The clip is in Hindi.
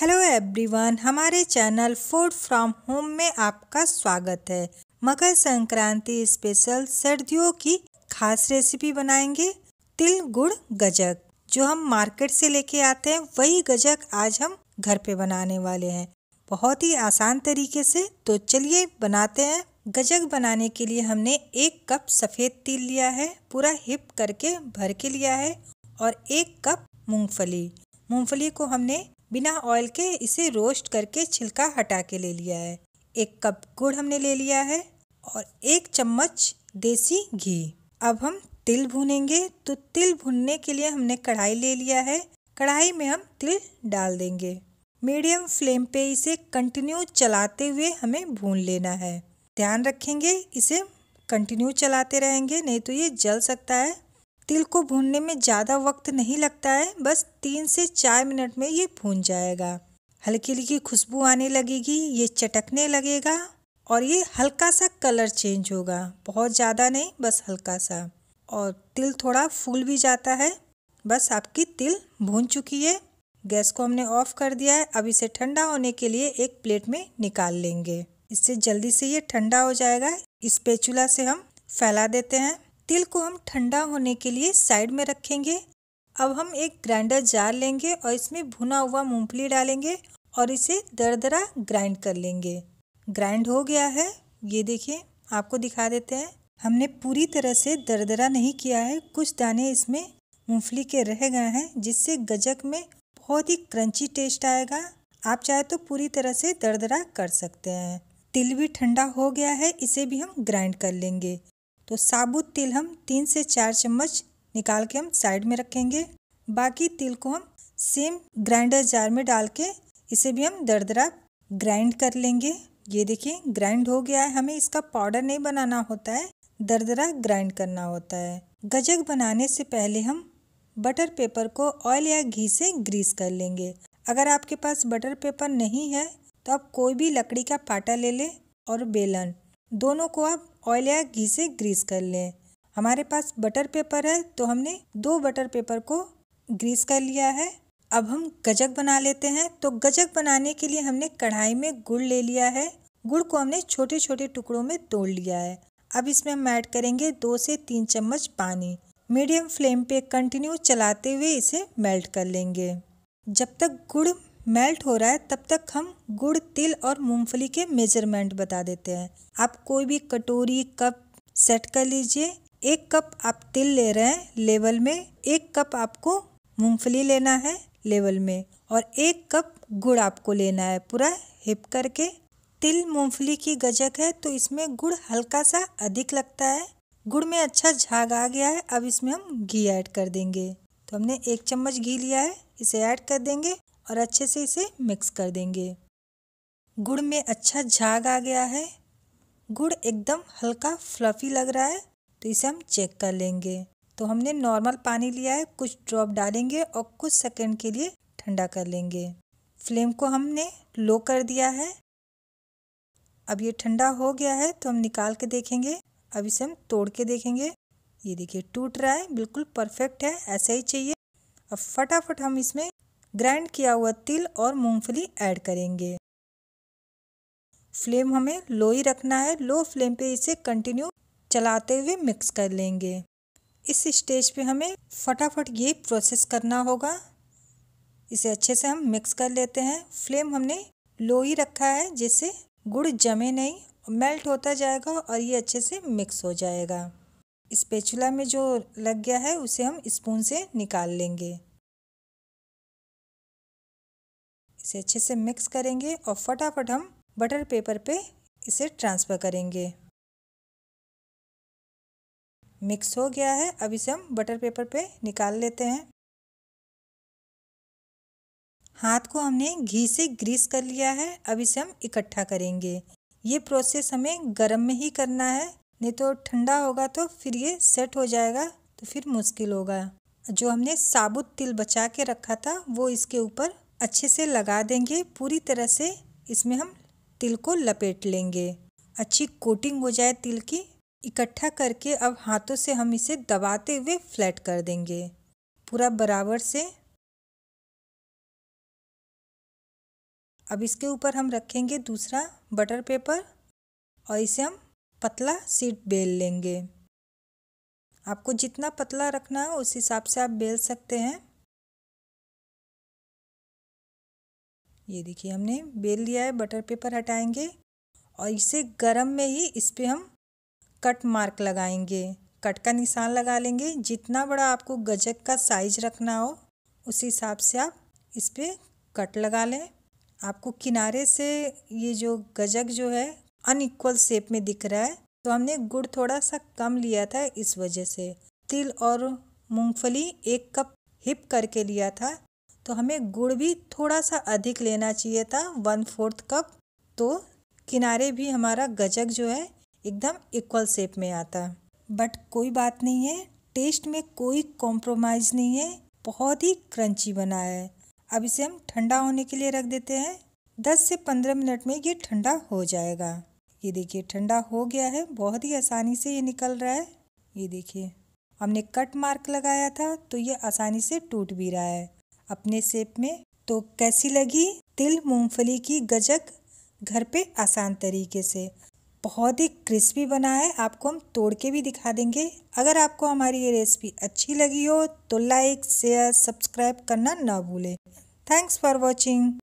हेलो एवरीवन हमारे चैनल फूड फ्रॉम होम में आपका स्वागत है मकर संक्रांति स्पेशल सर्दियों की खास रेसिपी बनाएंगे तिल गुड़ गजक जो हम मार्केट से लेके आते हैं वही गजक आज हम घर पे बनाने वाले हैं बहुत ही आसान तरीके से तो चलिए बनाते हैं गजक बनाने के लिए हमने एक कप सफ़ेद तिल लिया है पूरा हिप करके भर के लिया है और एक कप मूंगफली मूंगफली को हमने बिना ऑयल के इसे रोस्ट करके छिलका हटा के ले लिया है एक कप गुड़ हमने ले लिया है और एक चम्मच देसी घी अब हम तिल भूनेंगे तो तिल भूनने के लिए हमने कढ़ाई ले लिया है कढ़ाई में हम तिल डाल देंगे मीडियम फ्लेम पे इसे कंटिन्यू चलाते हुए हमें भून लेना है ध्यान रखेंगे इसे कंटिन्यू चलाते रहेंगे नहीं तो ये जल सकता है तिल को भूनने में ज़्यादा वक्त नहीं लगता है बस तीन से चार मिनट में ये भून जाएगा हल्की हल्की खुशबू आने लगेगी ये चटकने लगेगा और ये हल्का सा कलर चेंज होगा बहुत ज़्यादा नहीं बस हल्का सा और तिल थोड़ा फूल भी जाता है बस आपकी तिल भून चुकी है गैस को हमने ऑफ कर दिया है अब इसे ठंडा होने के लिए एक प्लेट में निकाल लेंगे इससे जल्दी से ये ठंडा हो जाएगा इस पेचूला से हम फैला देते हैं तिल को हम ठंडा होने के लिए साइड में रखेंगे अब हम एक ग्राइंडर जार लेंगे और इसमें भुना हुआ मूंगफली डालेंगे और इसे दरदरा ग्राइंड कर लेंगे ग्राइंड हो गया है ये देखिए आपको दिखा देते हैं हमने पूरी तरह से दरदरा नहीं किया है कुछ दाने इसमें मूंगफली के रह गए हैं जिससे गजक में बहुत ही क्रंची टेस्ट आएगा आप चाहे तो पूरी तरह से दरदरा कर सकते हैं तिल भी ठंडा हो गया है इसे भी हम ग्राइंड कर लेंगे तो साबुत तिल हम तीन से चार चम्मच निकाल के हम साइड में रखेंगे बाकी तिल को हम सेम ग्राइंडर जार में डाल के इसे भी हम दरदरा ग्राइंड कर लेंगे ये देखिए ग्राइंड हो गया है हमें इसका पाउडर नहीं बनाना होता है दरदरा ग्राइंड करना होता है गजक बनाने से पहले हम बटर पेपर को ऑयल या घी से ग्रीस कर लेंगे अगर आपके पास बटर पेपर नहीं है तो आप कोई भी लकड़ी का पाटा ले लें और बेलन दोनों को आप ऑयल या घी से ग्रीस कर लें हमारे पास बटर पेपर है तो हमने दो बटर पेपर को ग्रीस कर लिया है अब हम गजक बना लेते हैं तो गजक बनाने के लिए हमने कढ़ाई में गुड़ ले लिया है गुड़ को हमने छोटे छोटे टुकड़ों में तोड़ लिया है अब इसमें हम ऐड करेंगे दो से तीन चम्मच पानी मीडियम फ्लेम पे कंटिन्यू चलाते हुए इसे मेल्ट कर लेंगे जब तक गुड़ मेल्ट हो रहा है तब तक हम गुड़ तिल और मूंगफली के मेजरमेंट बता देते हैं आप कोई भी कटोरी कप सेट कर लीजिए एक कप आप तिल ले रहे हैं लेवल में एक कप आपको मूंगफली लेना है लेवल में और एक कप गुड़ आपको लेना है पूरा हिप करके तिल मूंगफली की गजक है तो इसमें गुड़ हल्का सा अधिक लगता है गुड़ में अच्छा झाग आ गया है अब इसमें हम घी ऐड कर देंगे तो हमने एक चम्मच घी लिया है इसे ऐड कर देंगे और अच्छे से इसे मिक्स कर देंगे गुड़ में अच्छा झाग आ गया है गुड़ एकदम हल्का फ्लफ़ी लग रहा है तो इसे हम चेक कर लेंगे तो हमने नॉर्मल पानी लिया है कुछ ड्रॉप डालेंगे और कुछ सेकंड के लिए ठंडा कर लेंगे फ्लेम को हमने लो कर दिया है अब ये ठंडा हो गया है तो हम निकाल के देखेंगे अब इसे हम तोड़ के देखेंगे ये देखिए टूट रहा है बिल्कुल परफेक्ट है ऐसा ही चाहिए अब फटाफट हम इसमें ग्राइंड किया हुआ तिल और मूंगफली ऐड करेंगे फ्लेम हमें लो ही रखना है लो फ्लेम पे इसे कंटिन्यू चलाते हुए मिक्स कर लेंगे इस स्टेज पे हमें फटाफट ये प्रोसेस करना होगा इसे अच्छे से हम मिक्स कर लेते हैं फ्लेम हमने लो ही रखा है जिससे गुड़ जमे नहीं मेल्ट होता जाएगा और ये अच्छे से मिक्स हो जाएगा पेचुला में जो लग गया है उसे हम स्पून से निकाल लेंगे इसे अच्छे से मिक्स करेंगे और फटाफट हम बटर पेपर पे इसे ट्रांसफ़र करेंगे मिक्स हो गया है अब इसे हम बटर पेपर पे निकाल लेते हैं हाथ को हमने घी से ग्रीस कर लिया है अब इसे हम इकट्ठा करेंगे ये प्रोसेस हमें गर्म में ही करना है नहीं तो ठंडा होगा तो फिर ये सेट हो जाएगा तो फिर मुश्किल होगा जो हमने साबुत तिल बचा के रखा था वो इसके ऊपर अच्छे से लगा देंगे पूरी तरह से इसमें हम तिल को लपेट लेंगे अच्छी कोटिंग हो जाए तिल की इकट्ठा करके अब हाथों से हम इसे दबाते हुए फ्लैट कर देंगे पूरा बराबर से अब इसके ऊपर हम रखेंगे दूसरा बटर पेपर और इसे हम पतला सीट बेल लेंगे आपको जितना पतला रखना है उस हिसाब से आप बेल सकते हैं ये देखिए हमने बेल लिया है बटर पेपर हटाएंगे और इसे गरम में ही इस पर हम कट मार्क लगाएंगे कट का निशान लगा लेंगे जितना बड़ा आपको गजक का साइज रखना हो उस हिसाब से आप इस पर कट लगा लें आपको किनारे से ये जो गजक जो है अनइक्वल शेप में दिख रहा है तो हमने गुड़ थोड़ा सा कम लिया था इस वजह से तिल और मूंगफली एक कप हिप करके लिया था तो हमें गुड़ भी थोड़ा सा अधिक लेना चाहिए था वन फोर्थ कप तो किनारे भी हमारा गजक जो है एकदम इक्वल शेप में आता है बट कोई बात नहीं है टेस्ट में कोई कॉम्प्रोमाइज़ नहीं है बहुत ही क्रंची बना है अब इसे हम ठंडा होने के लिए रख देते हैं दस से पंद्रह मिनट में ये ठंडा हो जाएगा ये देखिए ठंडा हो गया है बहुत ही आसानी से ये निकल रहा है ये देखिए हमने कट मार्क लगाया था तो ये आसानी से टूट भी रहा है अपने सेप में तो कैसी लगी तिल मूंगफली की गजक घर पे आसान तरीके से बहुत ही क्रिस्पी बना है आपको हम तोड़ के भी दिखा देंगे अगर आपको हमारी ये रेसिपी अच्छी लगी हो तो लाइक शेयर सब्सक्राइब करना ना भूलें थैंक्स फॉर वॉचिंग